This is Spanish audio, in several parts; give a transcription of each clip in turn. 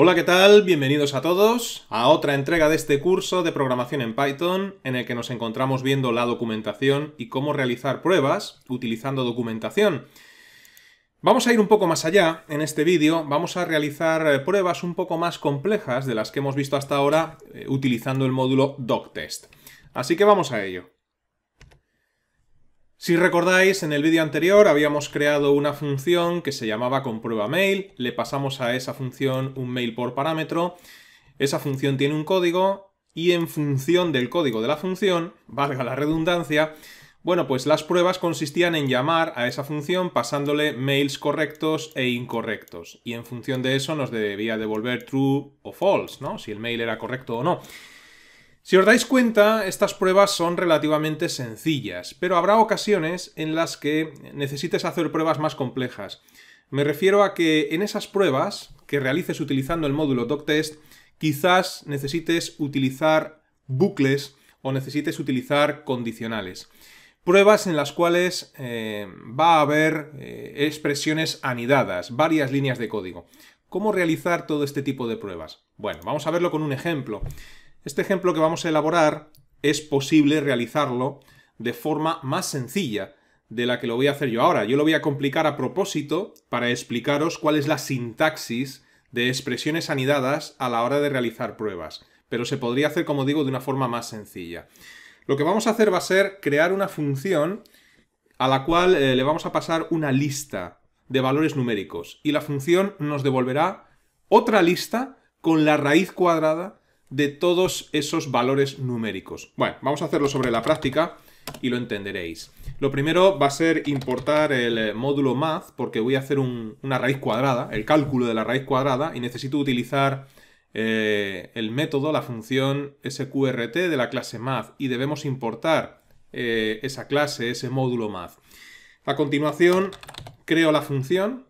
Hola, ¿qué tal? Bienvenidos a todos a otra entrega de este curso de programación en Python en el que nos encontramos viendo la documentación y cómo realizar pruebas utilizando documentación. Vamos a ir un poco más allá en este vídeo, vamos a realizar eh, pruebas un poco más complejas de las que hemos visto hasta ahora eh, utilizando el módulo DocTest. Así que vamos a ello. Si recordáis, en el vídeo anterior habíamos creado una función que se llamaba comprueba mail, le pasamos a esa función un mail por parámetro, esa función tiene un código y en función del código de la función, valga la redundancia, bueno, pues las pruebas consistían en llamar a esa función pasándole mails correctos e incorrectos y en función de eso nos debía devolver true o false, ¿no? Si el mail era correcto o no. Si os dais cuenta, estas pruebas son relativamente sencillas, pero habrá ocasiones en las que necesites hacer pruebas más complejas. Me refiero a que en esas pruebas que realices utilizando el módulo DocTest, quizás necesites utilizar bucles o necesites utilizar condicionales. Pruebas en las cuales eh, va a haber eh, expresiones anidadas, varias líneas de código. ¿Cómo realizar todo este tipo de pruebas? Bueno, vamos a verlo con un ejemplo. Este ejemplo que vamos a elaborar es posible realizarlo de forma más sencilla de la que lo voy a hacer yo ahora. Yo lo voy a complicar a propósito para explicaros cuál es la sintaxis de expresiones anidadas a la hora de realizar pruebas. Pero se podría hacer, como digo, de una forma más sencilla. Lo que vamos a hacer va a ser crear una función a la cual eh, le vamos a pasar una lista de valores numéricos y la función nos devolverá otra lista con la raíz cuadrada de todos esos valores numéricos. Bueno, vamos a hacerlo sobre la práctica y lo entenderéis. Lo primero va a ser importar el eh, módulo math porque voy a hacer una raíz cuadrada, el cálculo de la raíz cuadrada y necesito utilizar eh, el método, la función sqrt de la clase math y debemos importar eh, esa clase, ese módulo math. A continuación creo la función,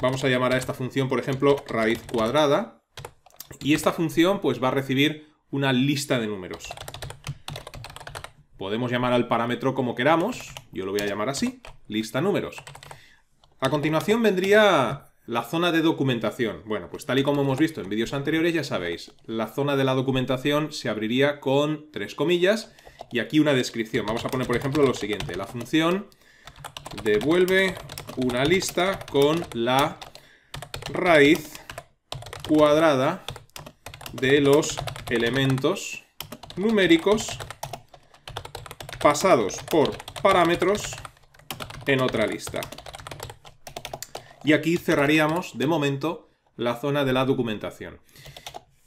vamos a llamar a esta función por ejemplo raíz cuadrada y esta función pues va a recibir una lista de números. Podemos llamar al parámetro como queramos, yo lo voy a llamar así, lista números. A continuación vendría la zona de documentación. Bueno, pues tal y como hemos visto en vídeos anteriores, ya sabéis, la zona de la documentación se abriría con tres comillas y aquí una descripción. Vamos a poner, por ejemplo, lo siguiente. La función devuelve una lista con la raíz cuadrada de los elementos numéricos pasados por parámetros en otra lista. Y aquí cerraríamos, de momento, la zona de la documentación.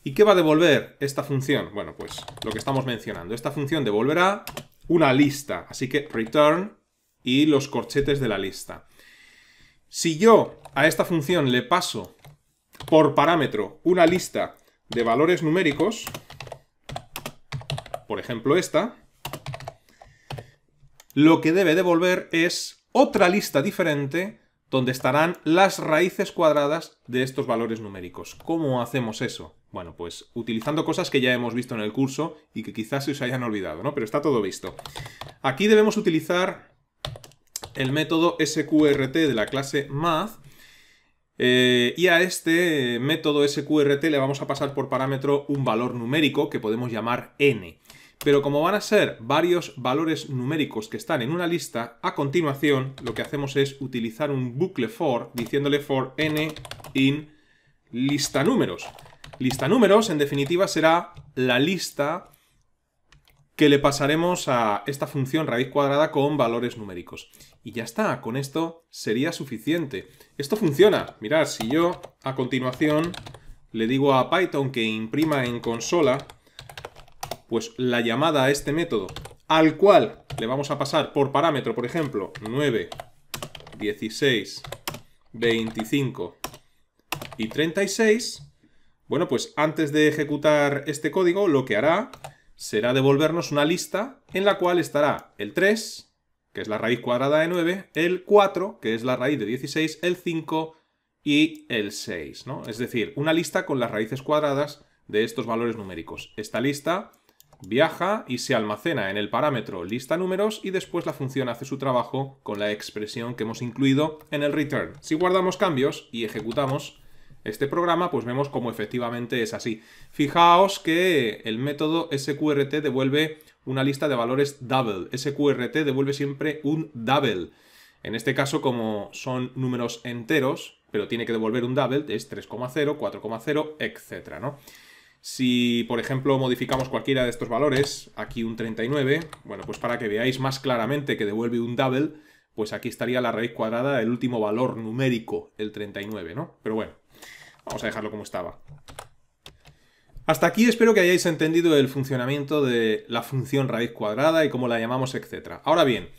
¿Y qué va a devolver esta función? Bueno, pues lo que estamos mencionando. Esta función devolverá una lista, así que return y los corchetes de la lista. Si yo a esta función le paso por parámetro una lista de valores numéricos, por ejemplo esta, lo que debe devolver es otra lista diferente donde estarán las raíces cuadradas de estos valores numéricos. ¿Cómo hacemos eso? Bueno, pues utilizando cosas que ya hemos visto en el curso y que quizás se os hayan olvidado, ¿no? Pero está todo visto. Aquí debemos utilizar el método sqrt de la clase math eh, y a este método SQRT le vamos a pasar por parámetro un valor numérico que podemos llamar n. Pero como van a ser varios valores numéricos que están en una lista, a continuación lo que hacemos es utilizar un bucle for diciéndole for n in lista números. Lista números, en definitiva, será la lista que le pasaremos a esta función raíz cuadrada con valores numéricos. Y ya está, con esto sería suficiente. Esto funciona. Mirad, si yo a continuación le digo a Python que imprima en consola, pues la llamada a este método, al cual le vamos a pasar por parámetro, por ejemplo, 9, 16, 25 y 36, bueno, pues antes de ejecutar este código, lo que hará será devolvernos una lista en la cual estará el 3, que es la raíz cuadrada de 9, el 4, que es la raíz de 16, el 5 y el 6, ¿no? Es decir, una lista con las raíces cuadradas de estos valores numéricos. Esta lista viaja y se almacena en el parámetro lista números y después la función hace su trabajo con la expresión que hemos incluido en el return. Si guardamos cambios y ejecutamos, este programa, pues vemos cómo efectivamente es así. Fijaos que el método SQRT devuelve una lista de valores double. SQRT devuelve siempre un double. En este caso, como son números enteros, pero tiene que devolver un double, es 3,0, 4,0, etc. Si, por ejemplo, modificamos cualquiera de estos valores, aquí un 39, bueno, pues para que veáis más claramente que devuelve un double, pues aquí estaría la raíz cuadrada del último valor numérico, el 39, ¿no? Pero bueno, Vamos a dejarlo como estaba. Hasta aquí espero que hayáis entendido el funcionamiento de la función raíz cuadrada y cómo la llamamos, etc. Ahora bien,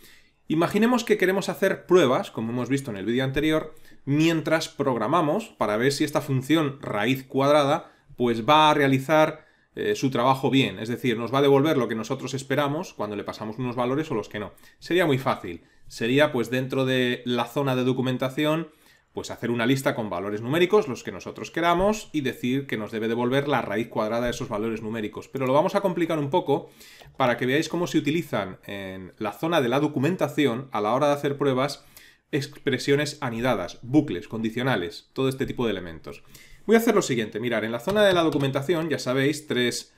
imaginemos que queremos hacer pruebas, como hemos visto en el vídeo anterior, mientras programamos para ver si esta función raíz cuadrada pues va a realizar eh, su trabajo bien, es decir, nos va a devolver lo que nosotros esperamos cuando le pasamos unos valores o los que no. Sería muy fácil, sería pues dentro de la zona de documentación pues hacer una lista con valores numéricos, los que nosotros queramos, y decir que nos debe devolver la raíz cuadrada de esos valores numéricos. Pero lo vamos a complicar un poco para que veáis cómo se utilizan en la zona de la documentación a la hora de hacer pruebas expresiones anidadas, bucles, condicionales, todo este tipo de elementos. Voy a hacer lo siguiente, mirar, en la zona de la documentación, ya sabéis, tres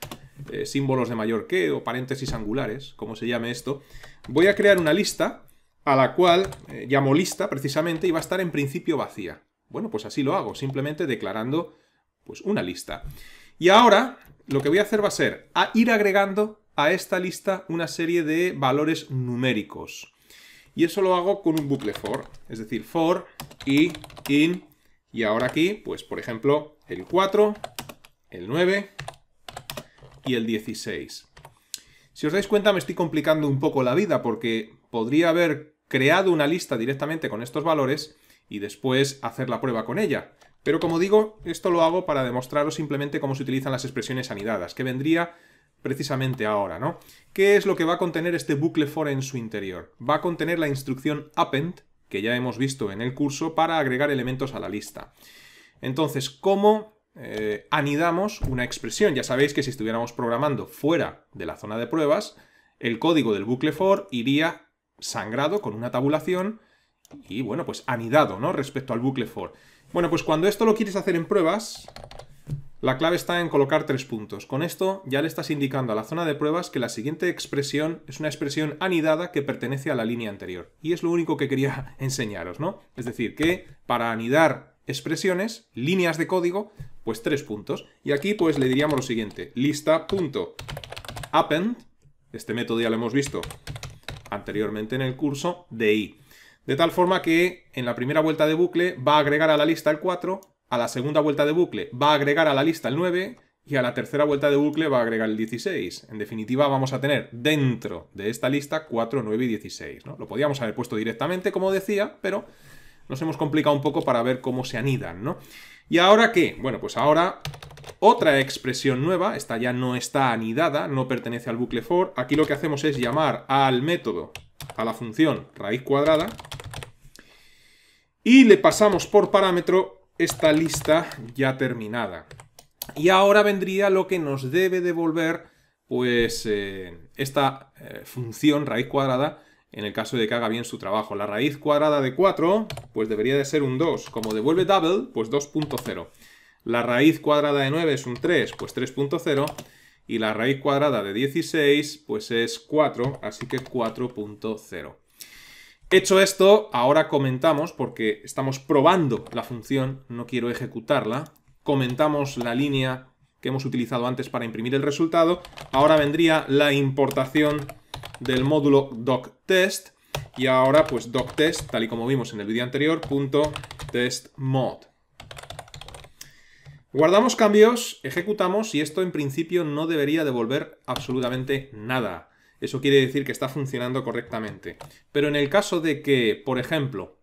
eh, símbolos de mayor que o paréntesis angulares, como se llame esto, voy a crear una lista a la cual eh, llamo lista precisamente y va a estar en principio vacía. Bueno, pues así lo hago, simplemente declarando pues una lista. Y ahora lo que voy a hacer va a ser a ir agregando a esta lista una serie de valores numéricos. Y eso lo hago con un bucle for, es decir, for y in. Y ahora aquí, pues por ejemplo, el 4, el 9 y el 16. Si os dais cuenta me estoy complicando un poco la vida porque podría haber creado una lista directamente con estos valores y después hacer la prueba con ella. Pero como digo, esto lo hago para demostraros simplemente cómo se utilizan las expresiones anidadas, que vendría precisamente ahora, ¿no? ¿Qué es lo que va a contener este bucle for en su interior? Va a contener la instrucción append, que ya hemos visto en el curso, para agregar elementos a la lista. Entonces, ¿cómo eh, anidamos una expresión? Ya sabéis que si estuviéramos programando fuera de la zona de pruebas, el código del bucle for iría sangrado con una tabulación y, bueno, pues anidado, ¿no? Respecto al bucle for. Bueno, pues cuando esto lo quieres hacer en pruebas, la clave está en colocar tres puntos. Con esto ya le estás indicando a la zona de pruebas que la siguiente expresión es una expresión anidada que pertenece a la línea anterior. Y es lo único que quería enseñaros, ¿no? Es decir, que para anidar expresiones, líneas de código, pues tres puntos. Y aquí pues le diríamos lo siguiente, lista.append, este método ya lo hemos visto, anteriormente en el curso de i. De tal forma que en la primera vuelta de bucle va a agregar a la lista el 4, a la segunda vuelta de bucle va a agregar a la lista el 9 y a la tercera vuelta de bucle va a agregar el 16. En definitiva vamos a tener dentro de esta lista 4, 9 y 16. ¿no? Lo podíamos haber puesto directamente, como decía, pero nos hemos complicado un poco para ver cómo se anidan. ¿no? ¿Y ahora qué? Bueno, pues ahora otra expresión nueva, esta ya no está anidada, no pertenece al bucle for. Aquí lo que hacemos es llamar al método, a la función raíz cuadrada, y le pasamos por parámetro esta lista ya terminada. Y ahora vendría lo que nos debe devolver pues eh, esta eh, función raíz cuadrada en el caso de que haga bien su trabajo. La raíz cuadrada de 4, pues debería de ser un 2. Como devuelve double, pues 2.0. La raíz cuadrada de 9 es un 3, pues 3.0. Y la raíz cuadrada de 16, pues es 4, así que 4.0. Hecho esto, ahora comentamos, porque estamos probando la función, no quiero ejecutarla, comentamos la línea que hemos utilizado antes para imprimir el resultado, ahora vendría la importación del módulo doctest y ahora pues doctest, tal y como vimos en el vídeo anterior, punto test mod. Guardamos cambios, ejecutamos y esto en principio no debería devolver absolutamente nada. Eso quiere decir que está funcionando correctamente. Pero en el caso de que, por ejemplo,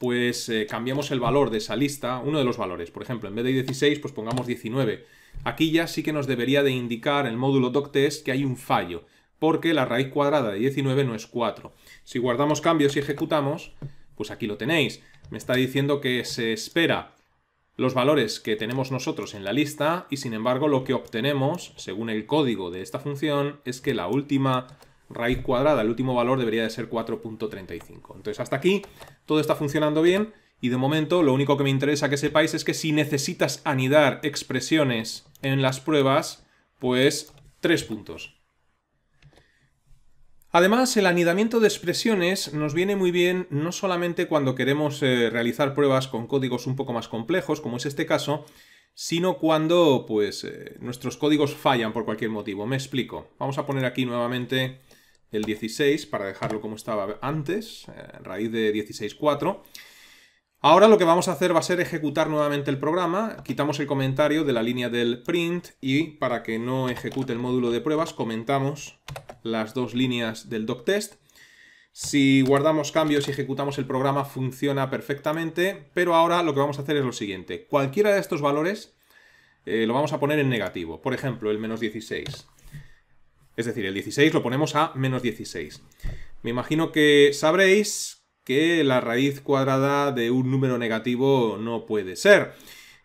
pues eh, cambiamos el valor de esa lista, uno de los valores, por ejemplo, en vez de 16, pues pongamos 19. Aquí ya sí que nos debería de indicar el módulo doctest que hay un fallo porque la raíz cuadrada de 19 no es 4. Si guardamos cambios y ejecutamos, pues aquí lo tenéis. Me está diciendo que se espera los valores que tenemos nosotros en la lista y sin embargo lo que obtenemos, según el código de esta función, es que la última raíz cuadrada, el último valor debería de ser 4.35. Entonces hasta aquí todo está funcionando bien y de momento lo único que me interesa que sepáis es que si necesitas anidar expresiones en las pruebas, pues tres puntos. Además, el anidamiento de expresiones nos viene muy bien no solamente cuando queremos eh, realizar pruebas con códigos un poco más complejos, como es este caso, sino cuando pues, eh, nuestros códigos fallan por cualquier motivo. Me explico. Vamos a poner aquí nuevamente el 16 para dejarlo como estaba antes, eh, raíz de 16.4. Ahora lo que vamos a hacer va a ser ejecutar nuevamente el programa, quitamos el comentario de la línea del print y para que no ejecute el módulo de pruebas comentamos las dos líneas del doctest. Si guardamos cambios y ejecutamos el programa funciona perfectamente, pero ahora lo que vamos a hacer es lo siguiente. Cualquiera de estos valores eh, lo vamos a poner en negativo, por ejemplo el menos 16. Es decir, el 16 lo ponemos a menos 16. Me imagino que sabréis que la raíz cuadrada de un número negativo no puede ser.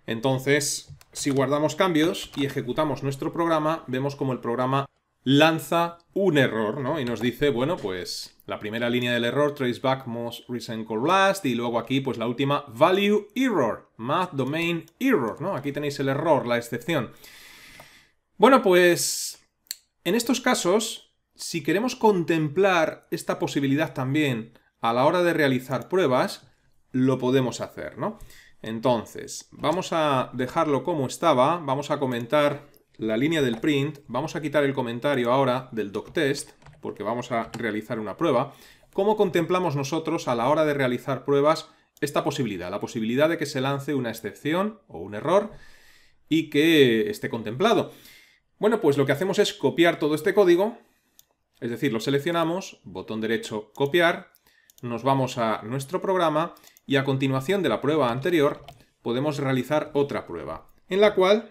Entonces, si guardamos cambios y ejecutamos nuestro programa, vemos como el programa lanza un error, ¿no? Y nos dice, bueno, pues la primera línea del error, traceback most recent call last, y luego aquí, pues la última, value error, math domain error, ¿no? Aquí tenéis el error, la excepción. Bueno, pues en estos casos, si queremos contemplar esta posibilidad también a la hora de realizar pruebas lo podemos hacer, ¿no? Entonces, vamos a dejarlo como estaba, vamos a comentar la línea del print, vamos a quitar el comentario ahora del doc test, porque vamos a realizar una prueba. ¿Cómo contemplamos nosotros a la hora de realizar pruebas esta posibilidad? La posibilidad de que se lance una excepción o un error y que esté contemplado. Bueno, pues lo que hacemos es copiar todo este código, es decir, lo seleccionamos, botón derecho, copiar, nos vamos a nuestro programa y a continuación de la prueba anterior podemos realizar otra prueba, en la cual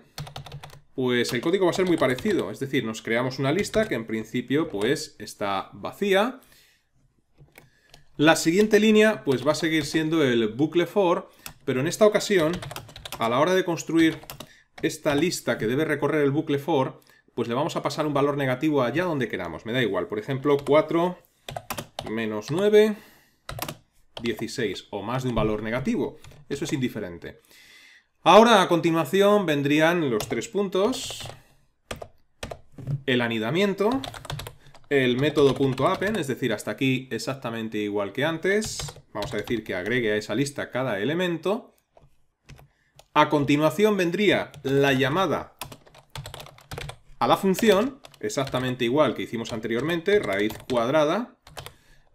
pues el código va a ser muy parecido, es decir, nos creamos una lista que en principio pues está vacía. La siguiente línea pues va a seguir siendo el bucle for, pero en esta ocasión, a la hora de construir esta lista que debe recorrer el bucle for, pues le vamos a pasar un valor negativo allá donde queramos, me da igual, por ejemplo 4 menos 9 16 o más de un valor negativo. Eso es indiferente. Ahora, a continuación, vendrían los tres puntos, el anidamiento, el método es decir, hasta aquí exactamente igual que antes. Vamos a decir que agregue a esa lista cada elemento. A continuación vendría la llamada a la función, exactamente igual que hicimos anteriormente, raíz cuadrada,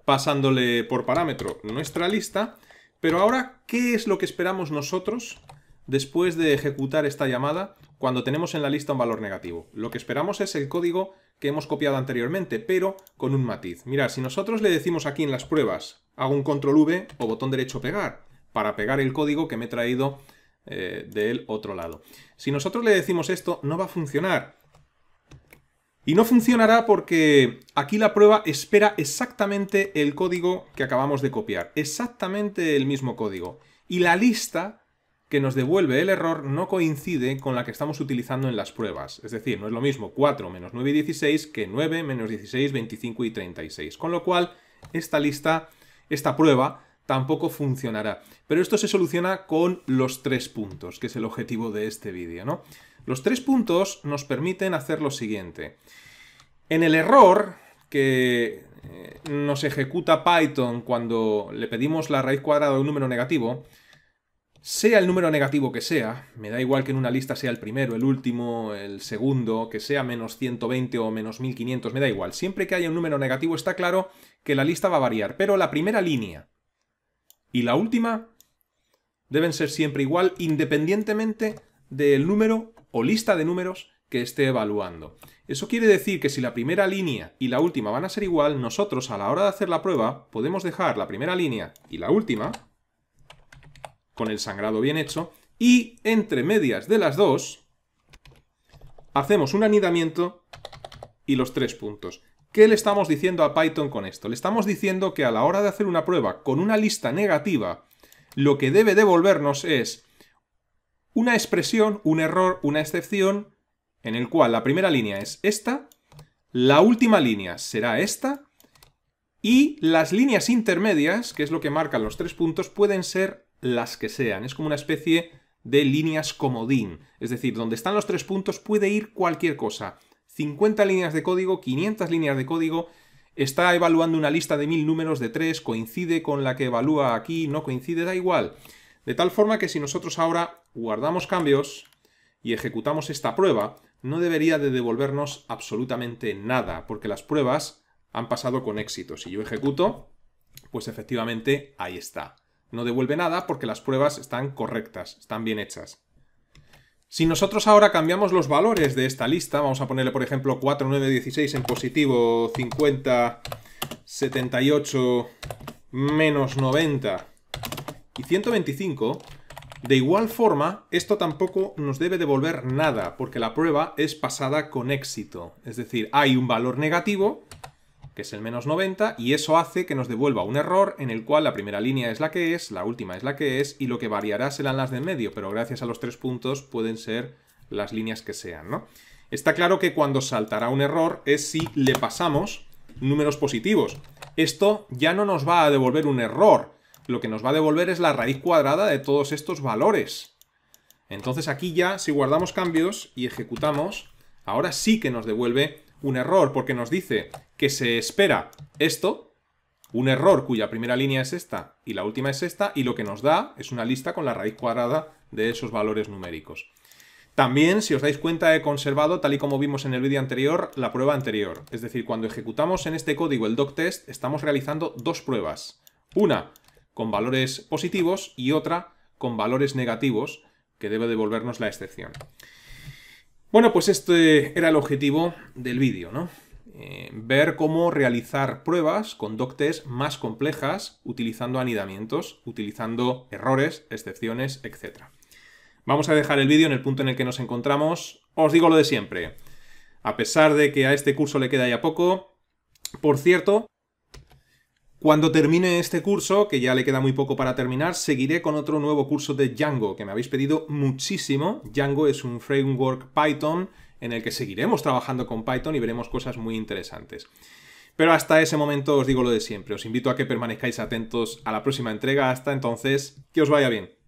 pasándole por parámetro nuestra lista. Pero ahora, ¿qué es lo que esperamos nosotros después de ejecutar esta llamada cuando tenemos en la lista un valor negativo? Lo que esperamos es el código que hemos copiado anteriormente, pero con un matiz. Mirad, si nosotros le decimos aquí en las pruebas, hago un control V o botón derecho pegar, para pegar el código que me he traído eh, del otro lado. Si nosotros le decimos esto, no va a funcionar, y no funcionará porque aquí la prueba espera exactamente el código que acabamos de copiar, exactamente el mismo código. Y la lista que nos devuelve el error no coincide con la que estamos utilizando en las pruebas. Es decir, no es lo mismo 4 menos 9 y 16 que 9 menos 16, 25 y 36. Con lo cual, esta lista, esta prueba, tampoco funcionará. Pero esto se soluciona con los tres puntos, que es el objetivo de este vídeo, ¿no? Los tres puntos nos permiten hacer lo siguiente. En el error que eh, nos ejecuta Python cuando le pedimos la raíz cuadrada de un número negativo, sea el número negativo que sea, me da igual que en una lista sea el primero, el último, el segundo, que sea menos 120 o menos 1500, me da igual. Siempre que haya un número negativo está claro que la lista va a variar, pero la primera línea y la última deben ser siempre igual independientemente del número o lista de números que esté evaluando. Eso quiere decir que si la primera línea y la última van a ser igual, nosotros a la hora de hacer la prueba podemos dejar la primera línea y la última con el sangrado bien hecho y entre medias de las dos hacemos un anidamiento y los tres puntos. ¿Qué le estamos diciendo a Python con esto? Le estamos diciendo que a la hora de hacer una prueba con una lista negativa, lo que debe devolvernos es una expresión, un error, una excepción, en el cual la primera línea es esta, la última línea será esta, y las líneas intermedias, que es lo que marcan los tres puntos, pueden ser las que sean. Es como una especie de líneas comodín. Es decir, donde están los tres puntos puede ir cualquier cosa. 50 líneas de código, 500 líneas de código, está evaluando una lista de mil números de tres, coincide con la que evalúa aquí, no coincide, da igual. De tal forma que si nosotros ahora guardamos cambios y ejecutamos esta prueba, no debería de devolvernos absolutamente nada, porque las pruebas han pasado con éxito. Si yo ejecuto, pues efectivamente ahí está. No devuelve nada porque las pruebas están correctas, están bien hechas. Si nosotros ahora cambiamos los valores de esta lista, vamos a ponerle por ejemplo 4, 9, 16 en positivo, 50, 78, menos 90 y 125, de igual forma, esto tampoco nos debe devolver nada, porque la prueba es pasada con éxito. Es decir, hay un valor negativo, que es el menos 90, y eso hace que nos devuelva un error en el cual la primera línea es la que es, la última es la que es, y lo que variará serán las de en medio, pero gracias a los tres puntos pueden ser las líneas que sean, ¿no? Está claro que cuando saltará un error es si le pasamos números positivos. Esto ya no nos va a devolver un error, lo que nos va a devolver es la raíz cuadrada de todos estos valores. Entonces aquí ya, si guardamos cambios y ejecutamos, ahora sí que nos devuelve un error, porque nos dice que se espera esto, un error cuya primera línea es esta y la última es esta, y lo que nos da es una lista con la raíz cuadrada de esos valores numéricos. También, si os dais cuenta, he conservado, tal y como vimos en el vídeo anterior, la prueba anterior. Es decir, cuando ejecutamos en este código el doc test, estamos realizando dos pruebas. Una, con valores positivos y otra con valores negativos que debe devolvernos la excepción. Bueno, pues este era el objetivo del vídeo, ¿no? Eh, ver cómo realizar pruebas con doctes más complejas utilizando anidamientos, utilizando errores, excepciones, etc. Vamos a dejar el vídeo en el punto en el que nos encontramos. Os digo lo de siempre. A pesar de que a este curso le queda ya poco, por cierto, cuando termine este curso, que ya le queda muy poco para terminar, seguiré con otro nuevo curso de Django, que me habéis pedido muchísimo. Django es un framework Python en el que seguiremos trabajando con Python y veremos cosas muy interesantes. Pero hasta ese momento os digo lo de siempre, os invito a que permanezcáis atentos a la próxima entrega, hasta entonces, que os vaya bien.